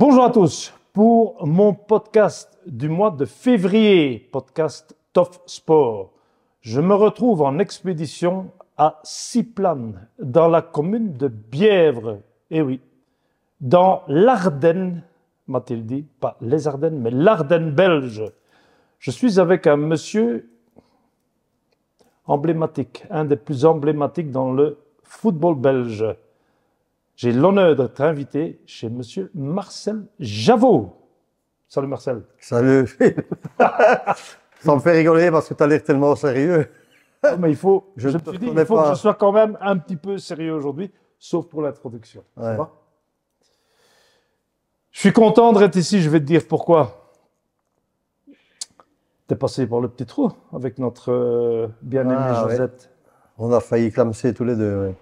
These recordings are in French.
Bonjour à tous. Pour mon podcast du mois de février, podcast Top Sport, je me retrouve en expédition à Ciplan dans la commune de Bièvre. Eh oui, dans l'Ardenne, m'a-t-il dit, pas les Ardennes, mais l'Ardenne belge. Je suis avec un monsieur emblématique, un des plus emblématiques dans le football belge. J'ai l'honneur d'être invité chez Monsieur Marcel Javot. Salut Marcel. Salut. Ça me fait rigoler parce que tu as l'air tellement sérieux. mais il faut, je, il faut que je sois quand même un petit peu sérieux aujourd'hui, sauf pour l'introduction. Je suis content d'être ici, je vais te dire pourquoi. tu es passé par le petit trou avec notre euh, bien aimé ah, Josette. On a failli clamser tous les deux.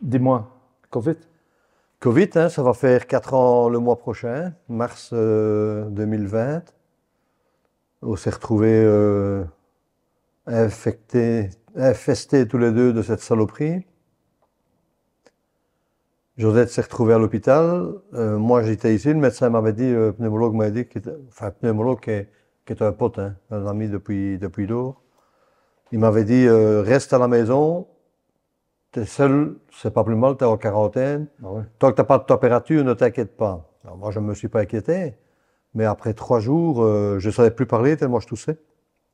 Dis-moi, Covid Covid, hein. ça va faire quatre ans le mois prochain, mars 2020. Euh, On s'est retrouvé euh, infectés, tous les deux de cette saloperie. Josette s'est retrouvée à l'hôpital. Euh, moi, j'étais ici. Le médecin m'avait dit, le pneumologue m'a dit, enfin, pneumologue qui est, un pote, hein, un ami depuis, depuis lourd. Il m'avait dit, reste à la maison, seul, c'est pas plus mal, t'es en quarantaine. Ah Tant que t'as pas de température, ne t'inquiète pas. Alors moi, je ne me suis pas inquiété, mais après trois jours, euh, je ne savais plus parler tellement je toussais.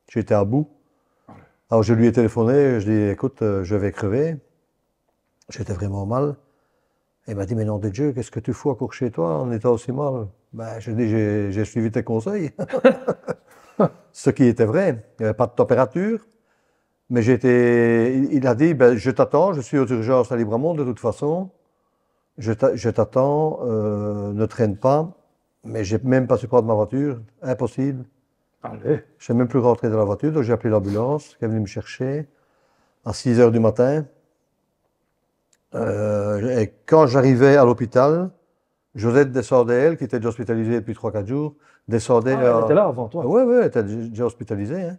J'étais à bout. Alors je lui ai téléphoné, je lui ai dit, écoute, euh, je vais crever. J'étais vraiment mal. Il m'a dit, mais non de Dieu, qu'est-ce que tu fous encore chez toi en étant aussi mal Ben, je dis, j'ai suivi tes conseils. Ce qui était vrai. Il n'y avait pas de température. Mais j'étais, il a dit, ben, je t'attends, je suis aux urgences à Libramont de toute façon, je t'attends, euh, ne traîne pas, mais j'ai même pas su de ma voiture, impossible. Allez. Je même plus rentré dans la voiture, donc j'ai appelé l'ambulance qui est venue me chercher à 6 h du matin. Euh, et quand j'arrivais à l'hôpital, Josette descendait, elle, qui était déjà hospitalisée depuis 3-4 jours, descendait. Ah, elle était là avant toi. Oui, oui, elle était déjà hospitalisée. Hein.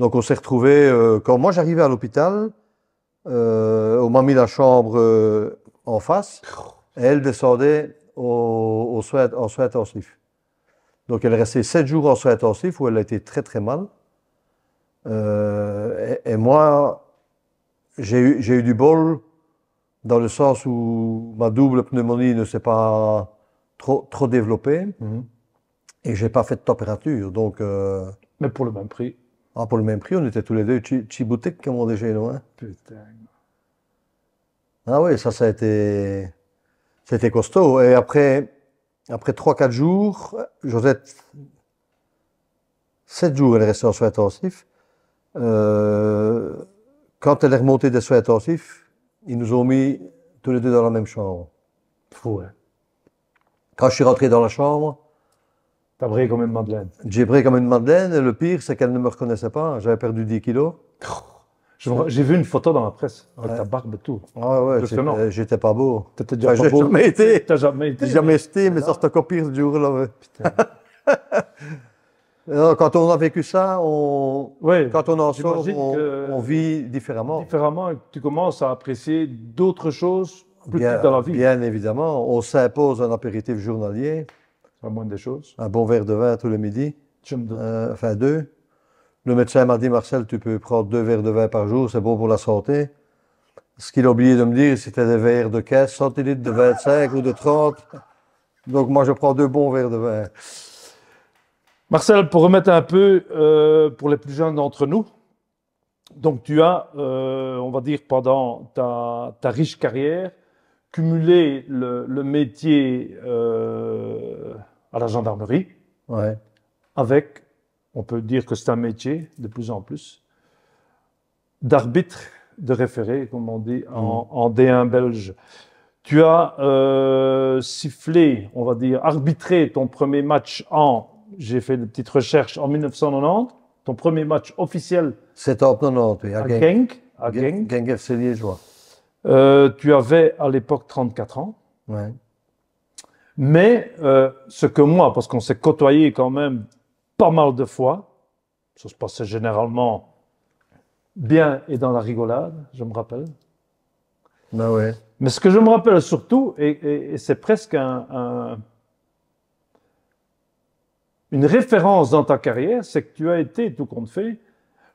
Donc on s'est retrouvé euh, quand moi j'arrivais à l'hôpital, euh, on m'a mis la chambre euh, en face et elle descendait au, en soins intensifs. Donc elle restait sept jours en soins intensifs où elle a été très très mal. Et, moi, j'ai eu, du bol dans le sens où ma double pneumonie ne s'est pas trop, trop développée et mm-hmm. je et j'ai pas fait de température. Donc, Mais pour le même prix. Ah, pour le même prix, on était tous les deux chez boutique comme on dit chez nous. Hein? Putain. Ah oui, ça, ça a été. C'était costaud. Et après, après 3-4 jours, Josette, 7 jours, elle est restée en soins intensifs. Euh, quand elle est remontée des soins intensifs, ils nous ont mis tous les deux dans la même chambre. Fou, hein? Quand je suis rentré dans la chambre, T'as brillé comme une madeleine. J'ai brillé comme une madeleine. Le pire, c'est qu'elle ne me reconnaissait pas. J'avais perdu 10 kilos. J'ai vu une photo dans la presse avec ta barbe et tout. Ah ouais, j'étais pas beau. T'étais déjà jamais été. T'as jamais été. jamais été, mais ça pire du jour-là. Euh, quand on a vécu ça, on... quand on en sort, on, vit différemment. Différemment, tu commences à apprécier d'autres choses plus bien, dans la vie. Bien évidemment, on s'impose un apéritif journalier choses. Un bon verre de vin tous les midis. Euh, enfin, deux. Le médecin m'a dit, Marcel, tu peux prendre deux verres de vin par jour, c'est bon pour la santé. Ce qu'il a oublié de me dire, c'était des verres de 15 centilitres, de 25 ou de 30. Donc moi, je prends deux bons verres de vin. Marcel, pour remettre un peu euh, pour les plus jeunes d'entre nous, donc tu as, euh, on va dire, pendant ta, riche carrière, cumulé le, métier à la gendarmerie, ouais. avec, on peut dire que c'est un métier de plus en plus, d'arbitre de référé, comme on dit en, mm. D1 belge. Tu as euh, sifflé, on va dire, arbitré ton premier match en, j'ai fait une petite recherche, en 1990, ton premier match officiel. C'était en à, Genk. À Genk. Genk FC Liégeois. Euh, tu avais à l'époque 34 ans. Ouais. Mais euh, ce que moi, parce qu'on s'est côtoyé quand même pas mal de fois, ça se passait généralement bien et dans la rigolade, je me rappelle. Ben ouais. Mais ce que je me rappelle surtout, et, c'est presque un, une référence dans ta carrière, c'est que tu as été, tout compte fait,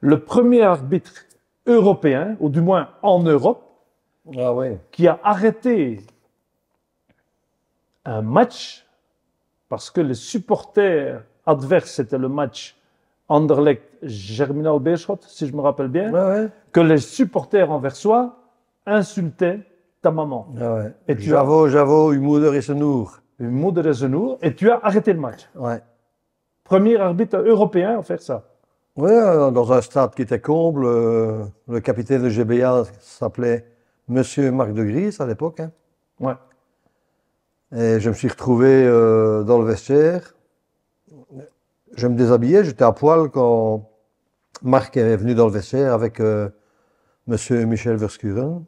le premier arbitre européen, ou du moins en Europe, ah ouais. qui a arrêté un match, parce que les supporters adverses, c'était le match Anderlecht-Germinal Beerschot, si je me rappelle bien, que les supporters envers soi insultaient ta maman. Ah j'avoue, et une moudre as... humour et Senour. et tu as arrêté le match. Premier arbitre européen à faire ça. Oui, euh, dans un stade qui était comble, euh, le capitaine de GBA s'appelait Monsieur Marc de Gris à l'époque. Hein. Ouais. Et je me suis retrouvé euh, dans le vestiaire. Je me déshabillais, j'étais à poil quand Marc est venu dans le vestiaire avec M. Euh, Monsieur Michel Verscuren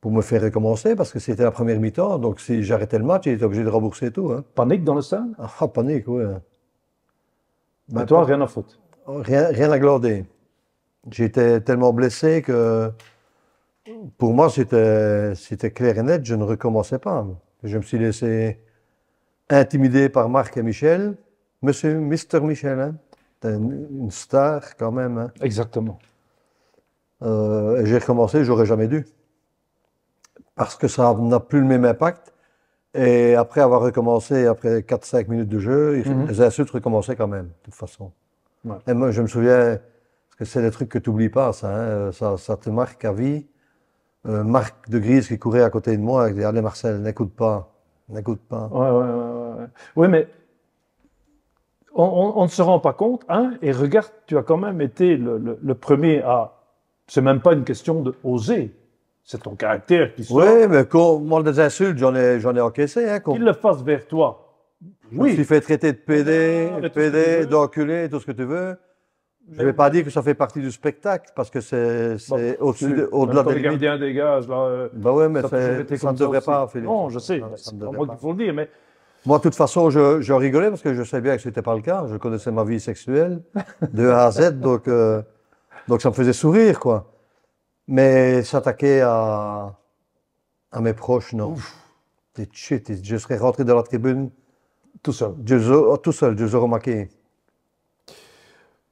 pour me faire recommencer parce que c'était la première mi-temps. Donc si j'arrêtais le match, il était obligé de rembourser tout. Hein. Panique dans le sein ah, ah, panique, oui. Mais toi, rien à foutre oh, Rien, rien à glander. J'étais tellement blessé que pour moi, c'était clair et net, je ne recommençais pas. Je me suis laissé intimider par Marc et Michel. Monsieur, Mister Michel, hein? une, une star quand même. Hein. Exactement. Euh, j'ai recommencé, j'aurais jamais dû. Parce que ça n'a plus le même impact. Et après avoir recommencé, après 4-5 minutes de jeu, mhm. les insultes recommençaient quand même, de toute façon. Et moi, je me souviens, parce que c'est des trucs que tu n'oublies pas, ça, hein, ça, ça, te marque à vie. Euh, Marc de Grise qui courait à côté de moi et qui disait Allez, Marcel, n'écoute pas. N'écoute pas. Ouais, Oui, mais on ne se rend pas compte, hein, et regarde, tu as quand même été le, premier à. C'est même pas une question de oser. C'est ton caractère qui sort. Oui, mais quand moi, des insultes, j'en ai, j'en ai encaissé. Hein, Qu'il le fasse vers toi. Oui. Tu fais traiter de PD, ah, d'enculé, tout ce que tu veux. Je ne vais pas dire que ça fait partie du spectacle, parce que c'est bah, au-delà de, au des gardiens des gaz, là, ben ouais, mais ça ne devrait pas, Philippe. Non, je sais, c'est moi qu'il faut le dire, mais... Moi, de toute façon, je, je rigolais parce que je savais bien que ce n'était pas le cas. Je connaissais ma vie sexuelle de A à Z, donc, euh, donc ça me faisait sourire, quoi. Mais s'attaquer à, à mes proches, non. je serais rentré dans la tribune... Tout seul. je tout seul, Dieu remarqué.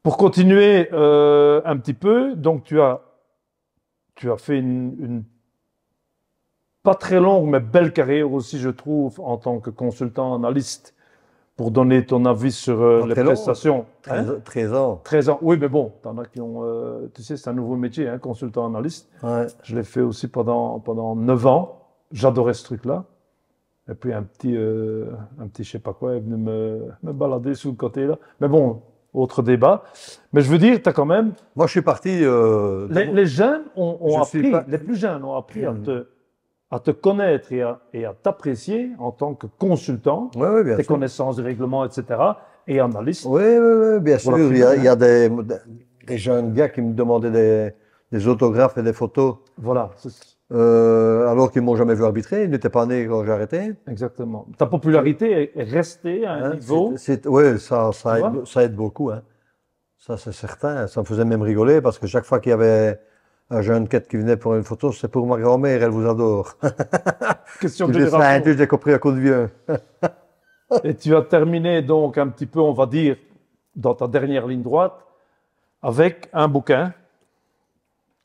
Pour continuer euh, un petit peu, donc tu as, tu as fait une, pas très longue mais belle carrière aussi, je trouve, en tant que consultant analyste pour donner ton avis sur euh, les prestations. 13, hein ans. 13 ans, oui, mais bon, t'en as qui ont, euh, tu sais, c'est un nouveau métier, hein, consultant analyste. Je l'ai fait aussi pendant, pendant 9 ans. J'adorais ce truc-là. Et puis un petit, un petit, je sais pas quoi, est venu me, me balader sous le côté là. Mais bon, autre débat. Mais je veux dire, tu as quand même. Moi, je suis parti. Euh, les, jeunes ont, appris, les plus jeunes ont appris à, hmm. te, à, te, connaître et à, t'apprécier en tant que consultant, ouais, tes connaissances de règlement, etc. et analyste. Oui, oui, bien sûr. Il y, a, des, des jeunes gars qui me demandaient des, des autographes et des photos. Voilà. Euh, alors qu'ils m'ont jamais vu arbitrer, ils n'étaient pas nés quand j'ai arrêté. Exactement. Ta popularité est restée à un hein, niveau. oui, ça, aide, beaucoup. Hein. Ça, c'est certain. Ça me faisait même rigoler parce que chaque fois qu'il y avait un jeune quête qui venait pour une photo, c'est pour ma grand-mère, elle vous adore. Question de J'ai compris à coup de vieux. Hein. Et tu as terminé donc un petit peu, on va dire, dans ta dernière ligne droite, avec un bouquin,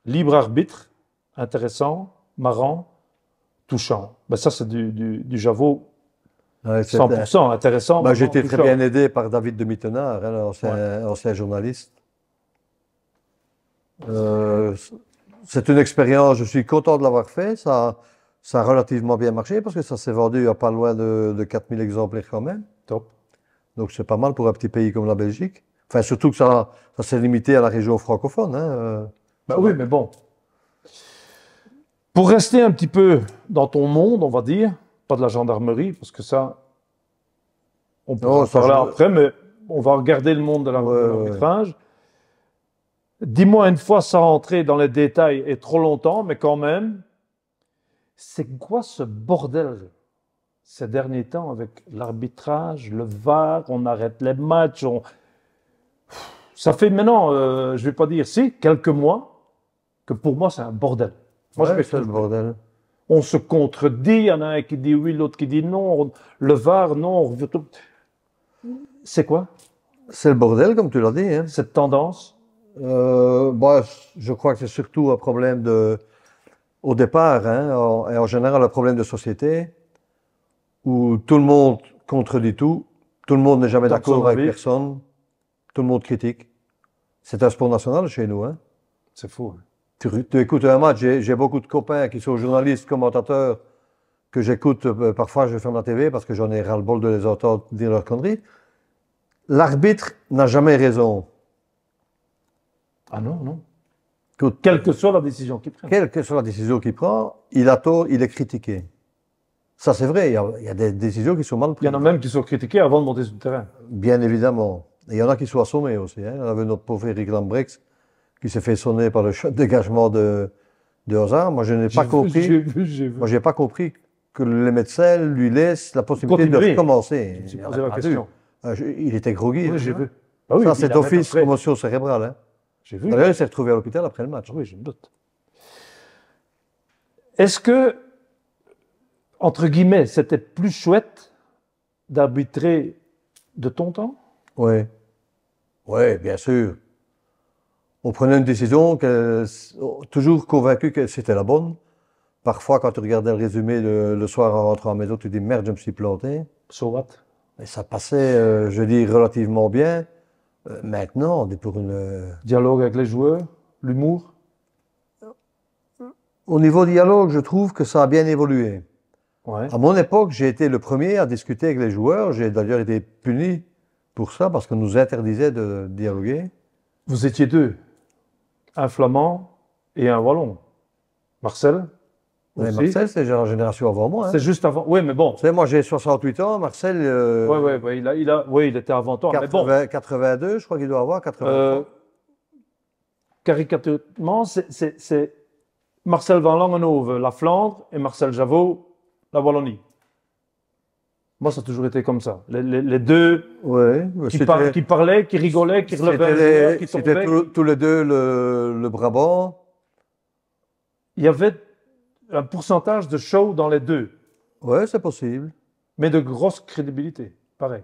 Libre Arbitre, intéressant, marrant, touchant. Ben, ça, c'est du, du, Javot 100% intéressant. Ben, j'ai été très bien aidé par David de Mittenard, hein, ancien, journaliste. Euh, c'est une expérience, je suis content de l'avoir fait. Ça, ça a relativement bien marché parce que ça s'est vendu à pas loin de, de 4000 exemplaires quand même. Top. Donc c'est pas mal pour un petit pays comme la Belgique. Enfin, surtout que ça, ça s'est limité à la région francophone. Hein, euh. ben oui, mais bon. Pour rester un petit peu dans ton monde, on va dire, pas de la gendarmerie, parce que ça, on peut en parler après, mais on va regarder le monde de l'arbitrage. Dis-moi une fois sans rentrer dans les détails et trop longtemps, mais quand même, c'est quoi ce bordel ces derniers temps avec l'arbitrage, le VAR, on arrête les matchs, on... Ça fait maintenant, euh, je ne vais pas dire si, quelques mois, que pour moi c'est un bordel. Moi, je le bordel. On se contredit, il y en a un qui dit oui, l'autre qui dit non. Le VAR, non. C'est quoi C'est le bordel, comme tu l'as dit. Hein. Cette tendance euh, Je crois que c'est surtout un problème de. Au départ, hein, et en général, un problème de société où tout le monde contredit tout, tout le monde n'est jamais d'accord avec personne, tout le monde critique. C'est un sport national chez nous. Hein. C'est faux, hein tu, écoutes un match, j'ai beaucoup de copains qui sont journalistes, commentateurs, que j'écoute euh, parfois, je ferme la TV parce que j'en ai ras-le-bol de les entendre dire leurs conneries. L'arbitre n'a jamais raison. Ah non, non. quelle que soit la décision qu'il prend. Quelle que soit la décision qu'il prend, il a tort, il est critiqué. Ça, c'est vrai, il y, a, des décisions qui sont mal prises. Il y en a même qui sont critiquées avant de monter sur le terrain. Bien évidemment. il y en a qui sont assommés aussi. Hein. On avait notre pauvre Eric Lambrex qui s'est fait sonner par le dégagement de, de Moi, je n'ai pas compris. pas compris que les médecins lui laissent la possibilité de recommencer. posé question. Il était groggy. Oui, hein. j'ai vu. Bah oui, ça, c'est office commotion cérébrale. Hein. J'ai vu. D'ailleurs, il s'est retrouvé à l'hôpital après le match. Oui, j'ai une note. Est-ce que, entre guillemets, c'était plus chouette d'arbitrer de ton temps Oui. Oui, bien sûr on prenait une décision que, toujours convaincu que c'était la bonne. Parfois, quand tu regardais le résumé le, soir en rentrant à la maison, tu dis merde, je me suis planté. So Et ça passait, euh, je dis, relativement bien. Euh, maintenant, on est pour une. Euh, dialogue avec les joueurs, l'humour Au niveau dialogue, je trouve que ça a bien évolué. À mon époque, j'ai été le premier à discuter avec les joueurs. J'ai d'ailleurs été puni pour ça parce qu'on nous interdisait de dialoguer. Vous étiez deux un Flamand et un Wallon. Marcel mais Marcel, c'est la génération avant moi. Hein. C'est juste avant. Oui, mais bon. C'est moi, j'ai 68 ans. Marcel. Oui, euh, oui, il, a, il, il était avant toi. mais bon. 82, je crois qu'il doit avoir. 82 ans. caricaturement, c'est Marcel Van Langenhove, la Flandre, et Marcel Javot, la Wallonie. Moi, ça a toujours été comme ça. Les, deux ouais, bah, qui, qui, parlaient, qui rigolaient, qui relevaient, qui tombaient. C'était tous, les deux le, le, Brabant. Il y avait un pourcentage de show dans les deux. Ouais, c'est possible. Mais de grosse crédibilité, pareil.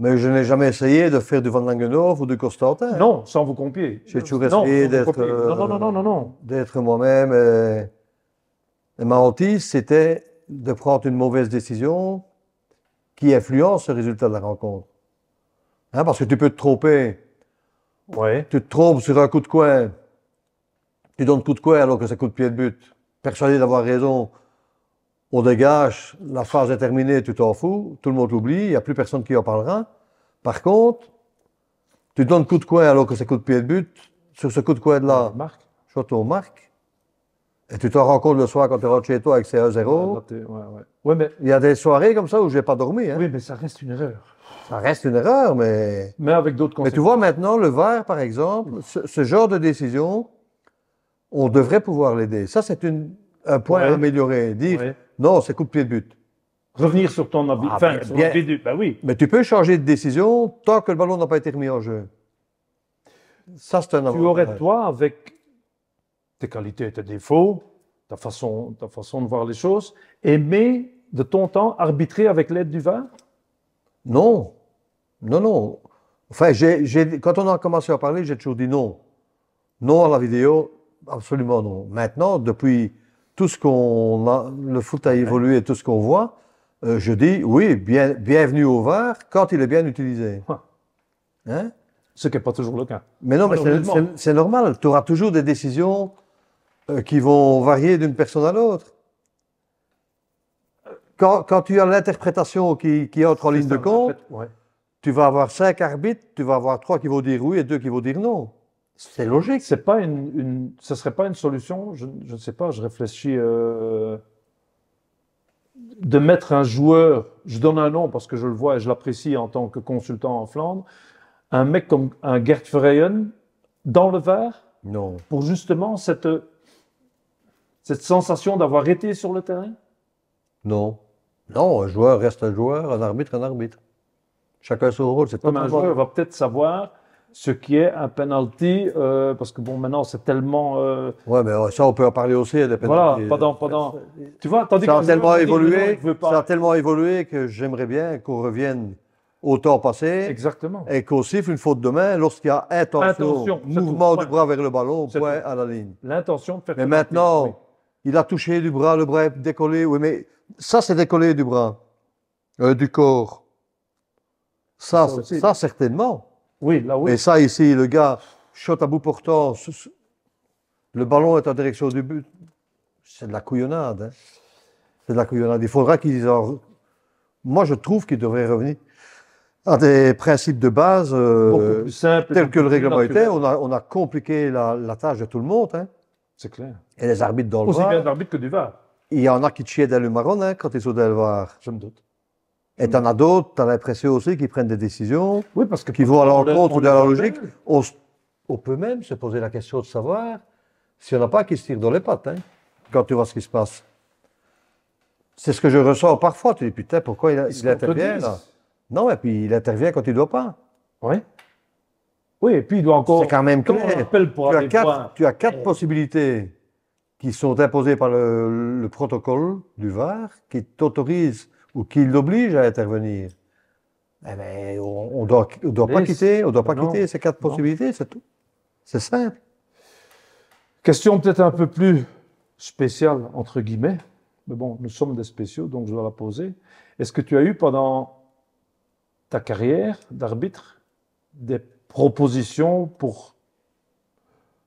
Mais je n'ai jamais essayé de faire du Van Langenhoff ou du Constantin. Non, sans vous compier. J'ai toujours essayé d'être non, D'être moi-même. Et, et ma hantise, c'était de prendre une mauvaise décision qui influence le résultat de la rencontre. Hein, parce que tu peux te tromper. Ouais. Tu te trompes sur un coup de coin. Tu donnes coup de coin alors que c'est coup de pied de but. Persuadé d'avoir raison, on dégage, la phase est terminée, tu t'en fous, tout le monde l'oublie, il n'y a plus personne qui en parlera. Par contre, tu donnes coup de coin alors que c'est coup de pied de but. Sur ce coup de coin-là, Marc. au marque. Et tu te rends compte le soir quand tu rentres chez toi avec ces 1-0. Ouais, mais... Il y a des soirées comme ça où je n'ai pas dormi. Hein. Oui, mais ça reste une erreur. Ça reste une erreur, mais. Mais avec d'autres Mais tu vois maintenant, le VAR, par exemple, ce, genre de décision, on devrait pouvoir l'aider. Ça, c'est un point à améliorer. Dire non, c'est coup de pied de but. Revenir sur ton habit ah, de but, ben oui. Mais tu peux changer de décision tant que le ballon n'a pas été remis en jeu. Ça, c'est un Tu aurais, toi, avec tes qualités et tes défauts, ta façon, ta façon de voir les choses, aimer de ton temps arbitrer avec l'aide du vin Non, non, non. Enfin, quand on a commencé à parler, j'ai toujours dit non. Non à la vidéo, absolument non. Maintenant, depuis tout ce qu'on a, le foot a évolué et tout ce qu'on voit, euh, je dis oui, bien, bienvenue au vin, quand il est bien utilisé. Hein? Ce qui n'est pas toujours le cas. Mais non, mais c'est normal. Tu auras toujours des décisions euh, qui vont varier d'une personne à l'autre. Quand, tu as l'interprétation qui, qui, entre en ligne de compte, tu vas avoir cinq arbitres, tu vas avoir trois qui vont dire oui et deux qui vont dire non. C'est logique. C'est pas une, ce serait pas une solution. Je, ne sais pas. Je réfléchis euh, de mettre un joueur. Je donne un nom parce que je le vois et je l'apprécie en tant que consultant en Flandre. Un mec comme un Gert Freyen dans le verre Non. Pour justement cette cette sensation d'avoir été sur le terrain? Non. Non, un joueur reste un joueur, un arbitre, un arbitre. Chacun son rôle. C'est un joueur va peut-être savoir ce qui est un penalty, euh, parce que bon, maintenant, c'est tellement. Euh... Ouais, mais ça, on peut en parler aussi, des penalties. Voilà, pendant. pendant... Tu vois, tandis ça A tellement évolué, ça a tellement évolué que j'aimerais bien qu'on revienne au temps passé. Exactement. Et qu'on siffle une faute de main lorsqu'il y a intention, mouvement du bras vers le ballon, point à la ligne. L'intention de faire. Mais maintenant il a touché du bras le bras décollé. Oui, mais ça, c'est décollé du bras, euh, du corps. Ça, ça, certainement. Oui, là, oui. Mais ça, ici, le gars, shot à bout portant, le ballon est en direction du but. C'est de la couillonnade. Hein. C'est de la couillonnade. Il faudra qu'ils en. Moi, je trouve qu'il devrait revenir à des principes de base euh, tels que le règlement était. On a, compliqué la, tâche de tout le monde. Hein. C'est clair. Et les arbitres dans le Aussi bien que du VAR. Il y en a qui dans le marron hein, quand ils sont dans le VAR. Je me doute. Et t'en as d'autres, t'as l'impression aussi qui prennent des décisions oui, parce que qui vont à l'encontre de la logique. On, peut même se poser la question de savoir s'il n'y en a pas qui se tirent dans les pattes, hein. quand tu vois ce qui se passe. C'est ce que je ressens parfois. Tu dis, putain, pourquoi il, intervient là Non, et puis il intervient quand il ne doit pas. Oui. Oui, et puis il doit encore. C'est quand même clair. tu, as quatre, tu as quatre possibilités qui sont imposées par le, protocole du VAR qui t'autorise ou qui l'obligent à intervenir. Eh ben, on ne doit, doit pas quitter, on doit pas quitter ces quatre possibilités, c'est tout. C'est simple. Question peut-être un peu plus spéciale, entre guillemets, mais bon, nous sommes des spéciaux, donc je dois la poser. Est-ce que tu as eu pendant ta carrière d'arbitre des proposition pour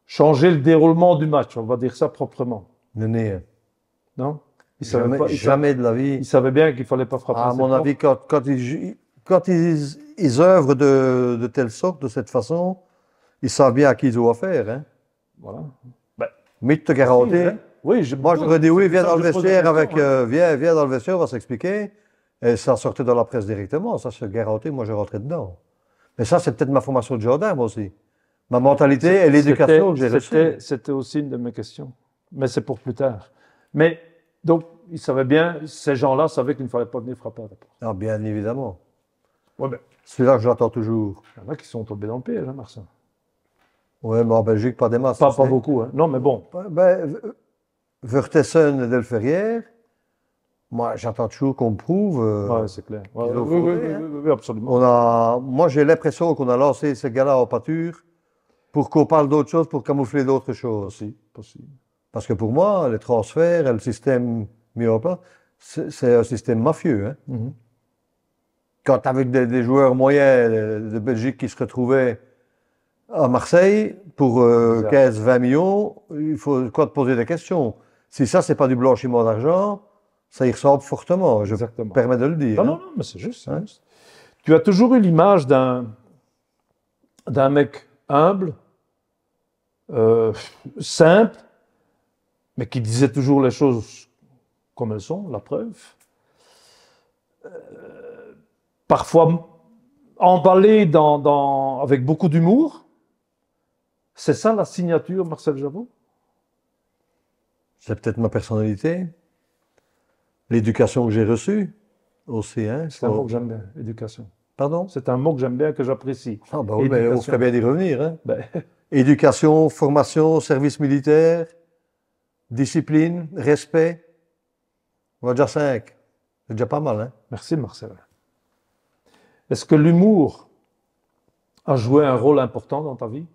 changer le déroulement du match, on va dire ça proprement. Non il savait jamais, de la vie. Il savait bien qu'il fallait pas frapper. À mon avis, quand, quand, ils, quand ils, ils œuvrent de, de, telle sorte, de cette façon, ils savent bien à qui ils ont affaire. Hein. Voilà. Ben, Mais te garantis. Oui, je, Moi, dis oui, viens dans le vestiaire avec, euh, viens, viens dans le vestiaire, on va s'expliquer. Et ça sortait dans la presse directement. Ça, se garantit. Moi, je rentrais dedans. Mais ça, c'est peut-être ma formation de jardin, moi aussi. Ma mentalité et l'éducation que j'ai reçue. C'était aussi une de mes questions. Mais c'est pour plus tard. Mais, donc, ils savaient bien, ces gens-là savaient qu'il ne fallait pas venir frapper à la porte. Ah, bien évidemment. Ouais, ben, Celui-là, que j'attends toujours. Il y en a qui sont tombés dans le piège, là, hein, Marcin. Oui, mais en Belgique, pas des masses. Pas, pas hein. beaucoup, hein. Non, mais bon. Ben, Vertessen et Delferrière, moi, j'attends toujours qu'on prouve. Euh, c'est clair. oui, oui, oui, absolument. On a, moi, j'ai l'impression qu'on a lancé ce gars-là en pâture pour qu'on parle d'autres choses, pour camoufler d'autres choses. Si, possible. Parce que pour moi, les transferts et le système mis en place, c'est un système mafieux. Hein. Mhm. Quand avec des, joueurs moyens de Belgique qui se retrouvaient à Marseille pour 15-20 euh, millions, il faut quoi te poser des questions. Si ça, c'est pas du blanchiment d'argent, ça y ressemble fortement, je me permets de le dire. Non, hein. non, non, mais c'est juste, Tu as toujours eu l'image d'un, d'un mec humble, euh, simple, mais qui disait toujours les choses comme elles sont, la preuve. Euh, parfois emballé dans, avec beaucoup d'humour. C'est ça la signature, Marcel Javot C'est peut-être ma personnalité. L'éducation que j'ai reçue aussi, C'est un mot que j'aime bien, éducation. Pardon? C'est un mot que j'aime bien, que j'apprécie. Ah, ben on ferait bien d'y revenir, hein. ben. Éducation, formation, service militaire, discipline, respect. On va déjà cinq. C'est déjà pas mal, hein. Merci, Marcel. Est-ce que l'humour a joué un rôle important dans ta vie?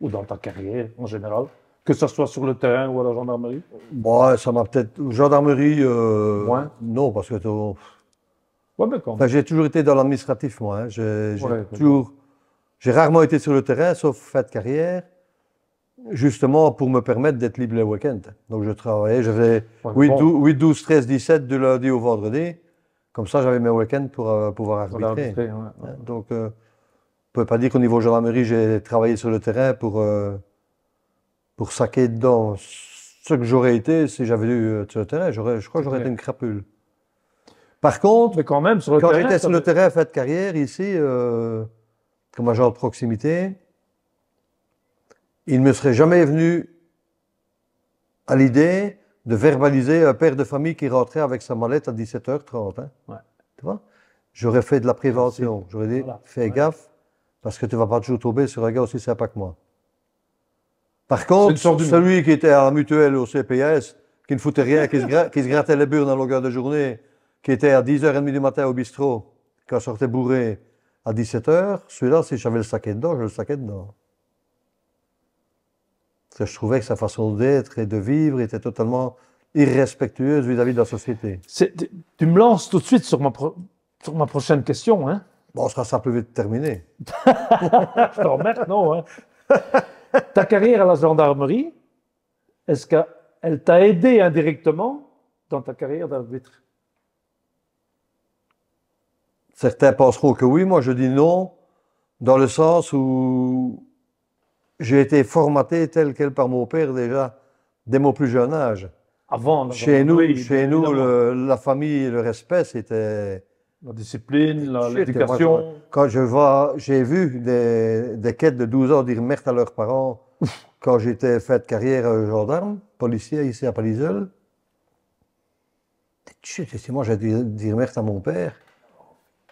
Ou dans ta carrière en général? Que ce soit sur le terrain ou à la gendarmerie Bon, bah, ça m'a peut-être. Gendarmerie. Moins euh, Non, parce que. Ouais, mais quand J'ai toujours été dans l'administratif, moi. Hein. J'ai toujours. J'ai rarement été sur le terrain, sauf fait de carrière, justement pour me permettre d'être libre le week end Donc je travaillais, j'avais 8, 8, 12, 13, 17 du lundi au vendredi. Comme ça, j'avais mes week-ends pour euh, pouvoir arbitrer. Donc, euh, on ne peut pas dire qu'au niveau gendarmerie, j'ai travaillé sur le terrain pour pour saquer dedans ce que j'aurais été si j'avais eu euh, sur le terrain. je crois que j'aurais été une crapule. Par contre, quand, même, j'étais sur le terrain à faire de carrière, ici, euh, comme agent de proximité, il ne me serait jamais venu à l'idée de verbaliser un père de famille qui rentrait avec sa mallette à 17h30. Hein. Tu J'aurais fait de la prévention. J'aurais dit, fais gaffe, parce que tu ne vas pas toujours tomber sur un gars aussi sympa que moi. Par contre, celui qui était à la mutuelle au CPS, qui ne foutait rien, qui se, grattait les dans à longueur de journée, qui était à 10h30 du matin au bistrot, qui sortait bourré à 17h, celui-là, si j'avais le saquet dedans, je le saquais dedans. Parce je trouvais que sa façon d'être et de vivre était totalement irrespectueuse vis-à-vis de la société. Tu me lances tout de suite sur ma, ma prochaine question. Hein? Bon, ça sera plus vite terminé. je te non. Hein. ta carrière à la gendarmerie, est-ce qu'elle t'a aidé indirectement dans ta carrière d'arbitre Certains penseront que oui, moi je dis non, dans le sens où j'ai été formaté tel quel par mon père déjà dès mon plus jeune âge. Avant, chez nous, chez nous la famille, le respect, c'était la discipline, l'éducation. Quand je vois, j'ai vu des, des, quêtes de 12 ans dire merde à leurs parents quand j'étais fait carrière gendarme, policier ici à Palisol. Si moi j'ai dit dire merde à mon père,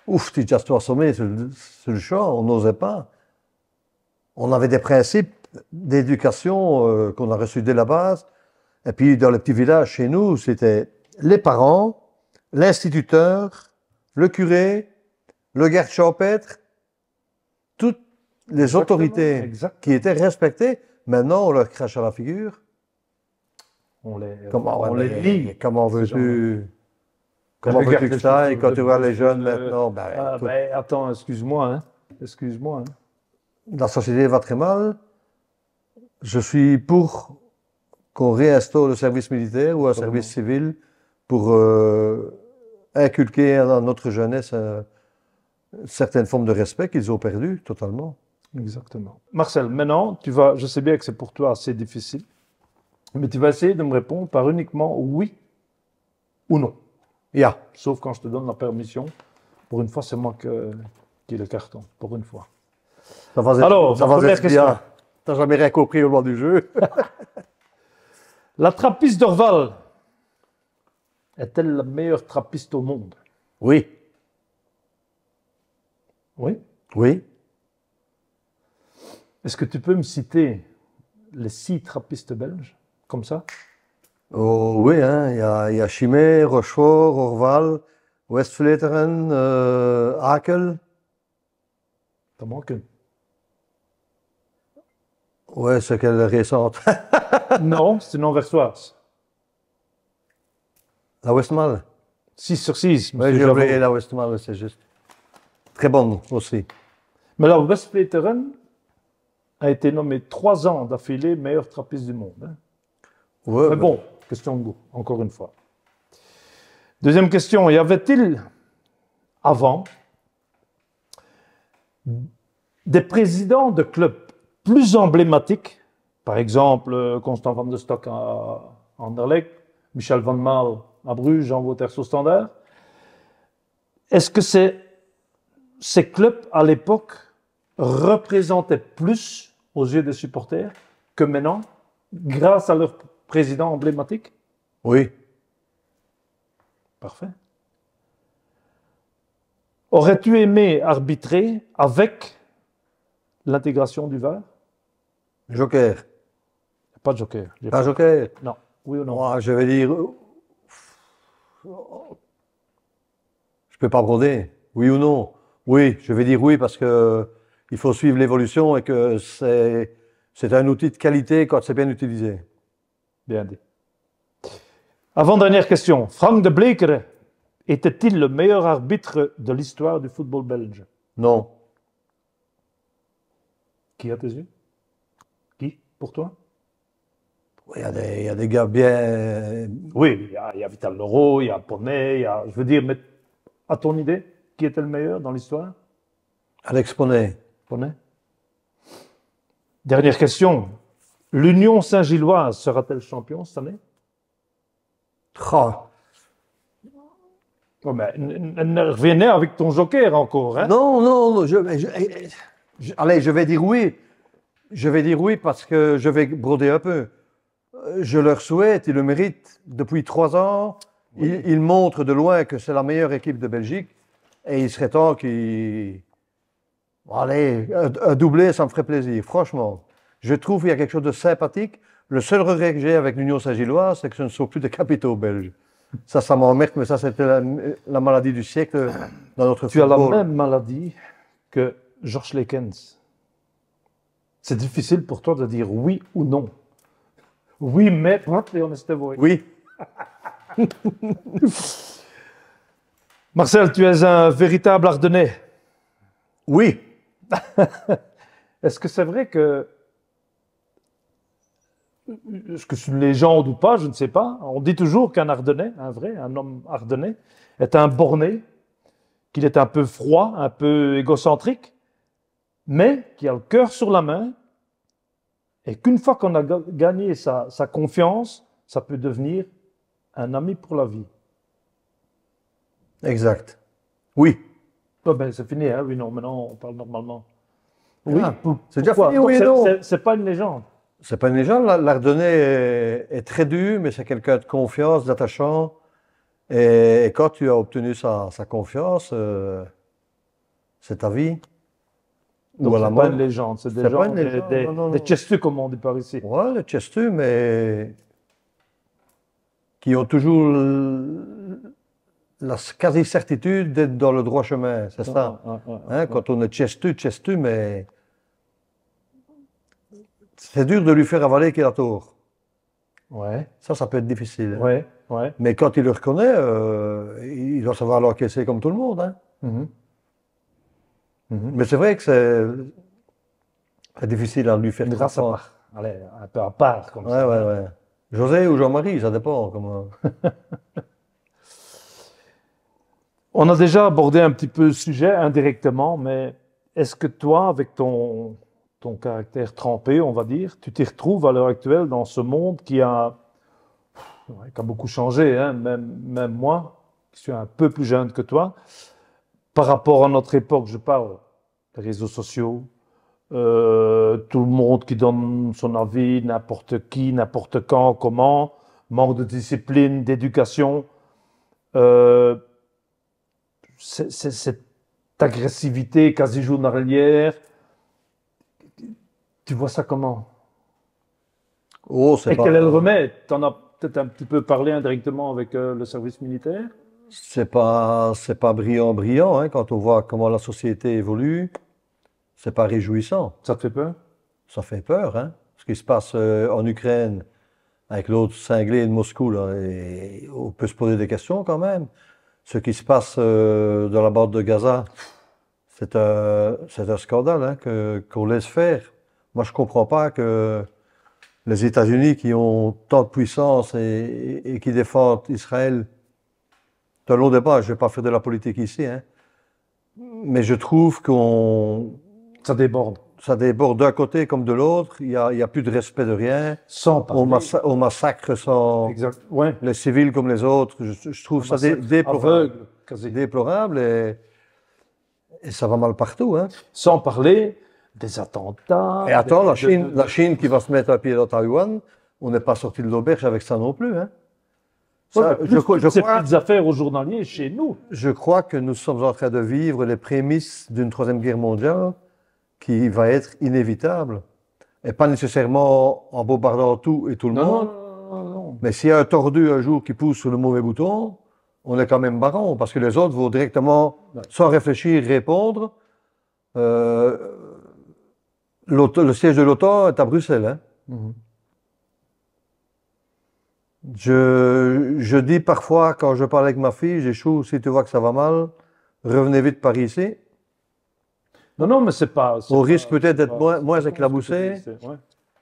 ouf, tu es déjà assommé sur, le champ, on n'osait pas. On avait des principes d'éducation euh, qu'on a reçus dès la base. Et puis dans le petit village chez nous, c'était les parents, l'instituteur, le curé, le garde champêtre, toutes les autorités qui étaient respectées, maintenant on leur crache à la figure. On les, comment, on, lit. Comment veux-tu Comment veux-tu que ça Et quand tu vois les jeunes maintenant, ben, ah, ben, attends, excuse-moi, hein. excuse-moi. Hein. La société va très mal. Je suis pour qu'on réinstaure le service militaire ou un service civil pour euh, inculquer dans notre jeunesse euh, certaines formes de respect qu'ils ont perdu totalement. Exactement. Marcel, maintenant, tu vas, je sais bien que c'est pour toi assez difficile, mais tu vas essayer de me répondre par uniquement oui ou non. Y'a, Sauf quand je te donne la permission. Pour une fois, c'est moi que, qui ai le carton. Pour une fois. Ça va Alors, ça va n'as jamais rien compris au moment du jeu. la trappiste d'Orval est-elle la meilleure trappiste au monde Oui. Oui Oui. Est-ce que tu peux me citer les six trappistes belges, comme ça oh, Oui, hein. il hein, y, a, y a Chimay, Rochefort, Orval, Westfleteren, euh, T'en manque une Ouais, c'est qu'elle est récente. non, c'est une anversoise. La Westmalle 6 sur 6. Oui, j'ai oublié la Westmalle, c'est juste. Très bonne aussi. Mais alors, Wes a été nommé trois ans d'affilée meilleur trappiste du monde. Hein. bon, question de goût, encore une fois. Deuxième question, y avait-il avant des présidents de clubs plus emblématiques, par exemple euh, Constant van de Stock à Anderlecht, Michel Van Maal à Bruges, Jean Waterso Standard. Est-ce que ces, ces clubs, à l'époque, représentaient plus aux yeux des supporters que maintenant, grâce à leur président emblématique Oui. Parfait. Aurais-tu aimé arbitrer avec l'intégration du VAR Joker. Pas de joker. Pas joker Non. Oui ou non je vais dire je peux pas broder, oui ou non Oui, je vais dire oui parce que euh, il faut suivre l'évolution et que c'est, c'est un outil de qualité quand c'est bien utilisé. Bien dit. Avant-dernière question. Frank de Bleker était-il le meilleur arbitre de l'histoire du football belge Non. Qui a tes yeux Qui pour toi il y, a des, il y a des gars bien. Euh, oui, il y a, Vital Loro, il y a Poney, il y a. Je veux dire, mais à ton idée, qui était le meilleur dans l'histoire Alex Poney. Poney Dernière question. L'Union Saint-Gilloise sera-t-elle champion cette année oh. oh mais revenez avec ton joker encore. Hein? Non, non, non je, allez, je vais dire oui. Je vais dire oui parce que je vais broder un peu. Euh, je leur souhaite, ils le méritent. Depuis trois ans, ils, montrent de loin que c'est la meilleure équipe de Belgique et il serait temps qu'ils. Allez, un, doublé, ça me ferait plaisir, franchement. Je trouve qu'il y a quelque chose de sympathique. Le seul regret que j'ai avec l'Union Saint-Gilloise, c'est que ce ne sont plus des capitaux belges. Ça, ça m'emmerde, mais ça, c'était la, maladie du siècle dans notre tu football. Tu as la même maladie que Georges Lekens. C'est difficile pour toi de dire oui ou non. Oui, mais Oui. Marcel, tu es un véritable Ardennais. Oui. Est-ce que c'est vrai que. Est-ce que c'est une légende ou pas, je ne sais pas. On dit toujours qu'un Ardennais, un vrai, un homme Ardennais, est un borné, qu'il est un peu froid, un peu égocentrique, mais qui a le cœur sur la main, et qu'une fois qu'on a gagné sa, confiance, ça peut devenir un ami pour la vie. Exact. Oui. Oh, ben, c'est fini, hein. oui, maintenant on parle normalement. Oui, ah, c'est déjà fini, oui, non. C'est pas une légende. C'est pas une légende. L'Ardennais est, est, très dur, mais c'est quelqu'un de confiance, d'attachant. Et, quand tu as obtenu sa, confiance, euh, c'est ta vie. Donc, c'est pas une légende, c'est des des, comme on dit par ici. Ouais, des chestus, mais qui ont toujours la quasi-certitude d'être dans le droit chemin, c'est ça. Hein, quand on est chestu, chestu, mais c'est dur de lui faire avaler qu'il a tort. Ouais. Ça, ça peut être difficile. Hein. Ouais, ouais. Mais quand il le reconnaît, euh, il doit savoir l'encaisser comme tout le monde. Hein. Mm-hmm. Mhm. Mais c'est vrai que c'est, difficile à lui faire grâce Allez, un peu à part comme José ou Jean-Marie, ça dépend. On a déjà abordé un petit peu le sujet indirectement, mais est-ce que toi, avec ton, ton caractère trempé, on va dire, tu t'y retrouves à l'heure actuelle dans ce monde qui a, a beaucoup changé, hein, même moi, qui suis un peu plus jeune que toi, par rapport à notre époque, je parle des réseaux sociaux, euh, tout le monde qui donne son avis, n'importe qui, n'importe quand, comment, manque de discipline, d'éducation. Euh, cette agressivité quasi journalière, tu vois ça comment oh, Et quel est le euh, remède Tu en as peut-être un petit peu parlé indirectement avec le service militaire c'est pas c'est pas brillant brillant hein, quand on voit comment la société évolue. C'est pas réjouissant. Ça te fait peur Ça fait peur, hein. Ce qui se passe euh, en Ukraine avec l'autre cinglé de Moscou, là, et on peut se poser des questions quand même. Ce qui se passe de euh, dans la bande de Gaza, c'est un, c'est un scandale hein, que, qu'on laisse faire. Moi, je comprends pas que les États-Unis, qui ont tant de puissance et qui défendent Israël un long débat. Je ne vais pas faire de la politique ici, hein. mais je trouve qu'on. Ça déborde. Ça déborde d'un côté comme de l'autre. Il n'y a, plus de respect de rien. Sans on, massacre sans. Les civils comme les autres. Je, trouve ça déplorable. déplorable et, ça va mal partout. Hein. Sans parler des attentats. Et attends, la, Chine, la Chine qui va se mettre à pied dans Taïwan, on n'est pas sorti de l'auberge avec ça non plus. Hein. Ça, je, je, crois, ces affaires aux journaliers chez nous. Je crois que nous sommes en train de vivre les prémices d'une troisième guerre mondiale qui va être inévitable. Et pas nécessairement en bombardant tout et tout le monde. Non, non, non, Mais s'il y a un tordu un jour qui pousse sur le mauvais bouton, on est quand même baron, parce que les autres vont directement, sans réfléchir, répondre. Euh, le siège de l'OTAN est à Bruxelles. Hein. Mhm. Je, dis parfois, quand je parle avec ma fille, j'échoue. si tu vois que ça va mal, revenez vite par ici. Non, non, mais c'est pas. On risque peut-être d'être moins, éclaboussé,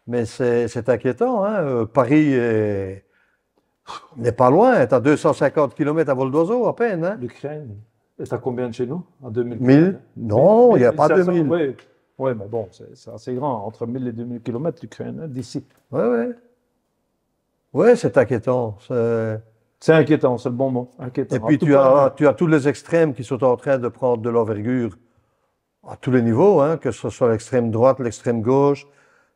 mais c'est inquiétant. Hein. Euh, Paris n'est pas loin, Tu as 250 km à vol d'oiseau à peine. Hein. L'Ukraine Et à combien de chez nous En 2000 1000 hein? Non, il n'y a pas 2000. Oui, ouais, mais bon, c'est assez grand, entre 1000 et 2000 km l'Ukraine, d'ici. Oui, oui. Oui, c'est inquiétant. C'est inquiétant, c'est le bon mot. Inquiétant. Et puis tu as, tu as tous les extrêmes qui sont en train de prendre de l'envergure à tous les niveaux, hein, que ce soit l'extrême droite, l'extrême gauche,